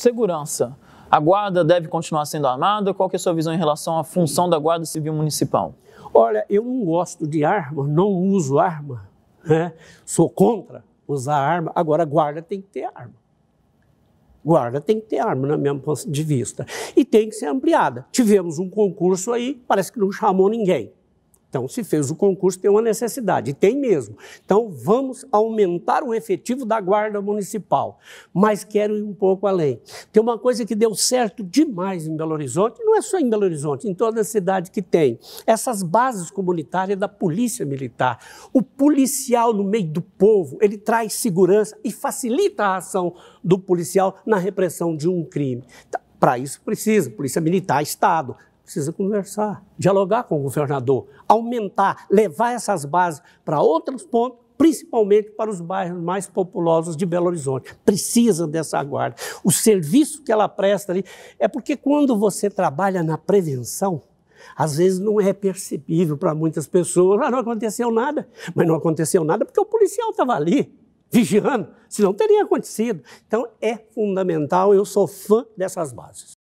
Segurança. A guarda deve continuar sendo armada? Qual é a sua visão em relação à função da Guarda Civil Municipal? Olha, eu não gosto de arma, não uso arma, né? sou contra usar arma. Agora, a guarda tem que ter arma. Guarda tem que ter arma, na minha ponto de vista. E tem que ser ampliada. Tivemos um concurso aí, parece que não chamou ninguém. Então, se fez o concurso, tem uma necessidade, e tem mesmo. Então, vamos aumentar o efetivo da Guarda Municipal. Mas quero ir um pouco além. Tem uma coisa que deu certo demais em Belo Horizonte, não é só em Belo Horizonte, em toda a cidade que tem. Essas bases comunitárias da Polícia Militar. O policial no meio do povo, ele traz segurança e facilita a ação do policial na repressão de um crime. Tá, Para isso precisa Polícia Militar, Estado, precisa conversar, dialogar com o governador, aumentar, levar essas bases para outros pontos, principalmente para os bairros mais populosos de Belo Horizonte. Precisa dessa guarda. O serviço que ela presta ali é porque quando você trabalha na prevenção, às vezes não é percebível para muitas pessoas. Ah, não aconteceu nada. Mas não aconteceu nada porque o policial estava ali, vigiando, Se não teria acontecido. Então é fundamental, eu sou fã dessas bases.